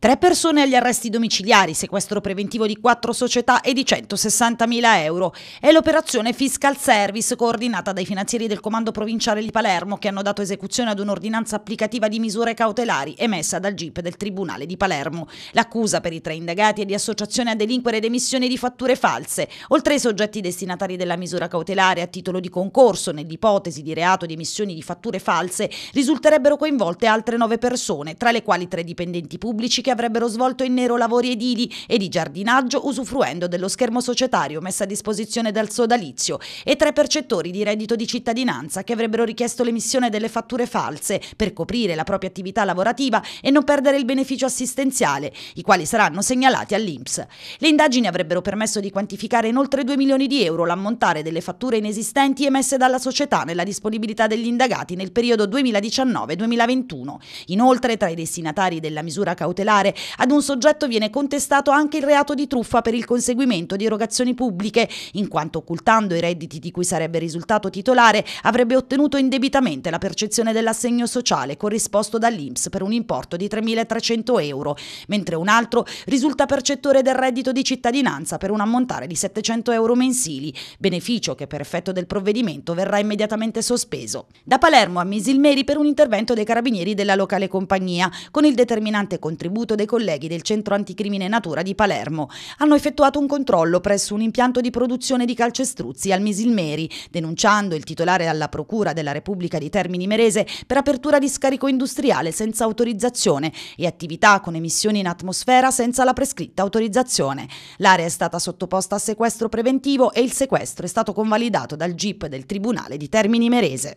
Tre persone agli arresti domiciliari, sequestro preventivo di quattro società e di 160.000 euro. È l'operazione Fiscal Service coordinata dai finanzieri del Comando Provinciale di Palermo che hanno dato esecuzione ad un'ordinanza applicativa di misure cautelari emessa dal GIP del Tribunale di Palermo. L'accusa per i tre indagati è di associazione a delinquere ed emissione di fatture false. Oltre ai soggetti destinatari della misura cautelare a titolo di concorso nell'ipotesi di reato di emissioni di fatture false, risulterebbero coinvolte altre nove persone, tra le quali tre dipendenti pubblici che avrebbero svolto in nero lavori edili e di giardinaggio usufruendo dello schermo societario messo a disposizione dal sodalizio e tre percettori di reddito di cittadinanza che avrebbero richiesto l'emissione delle fatture false per coprire la propria attività lavorativa e non perdere il beneficio assistenziale, i quali saranno segnalati all'INPS. Le indagini avrebbero permesso di quantificare in oltre 2 milioni di euro l'ammontare delle fatture inesistenti emesse dalla società nella disponibilità degli indagati nel periodo 2019-2021. Inoltre, tra i destinatari della misura cautelare particolare. Ad un soggetto viene contestato anche il reato di truffa per il conseguimento di erogazioni pubbliche, in quanto occultando i redditi di cui sarebbe risultato titolare avrebbe ottenuto indebitamente la percezione dell'assegno sociale corrisposto dall'INPS per un importo di 3.300 euro, mentre un altro risulta percettore del reddito di cittadinanza per un ammontare di 700 euro mensili, beneficio che per effetto del provvedimento verrà immediatamente sospeso. Da Palermo a Misilmeri per un intervento dei carabinieri della locale compagnia, con il determinante contributo aiuto dei colleghi del Centro Anticrimine Natura di Palermo. Hanno effettuato un controllo presso un impianto di produzione di calcestruzzi al Misilmeri, denunciando il titolare alla Procura della Repubblica di Termini Merese per apertura di scarico industriale senza autorizzazione e attività con emissioni in atmosfera senza la prescritta autorizzazione. L'area è stata sottoposta a sequestro preventivo e il sequestro è stato convalidato dal GIP del Tribunale di Termini Merese.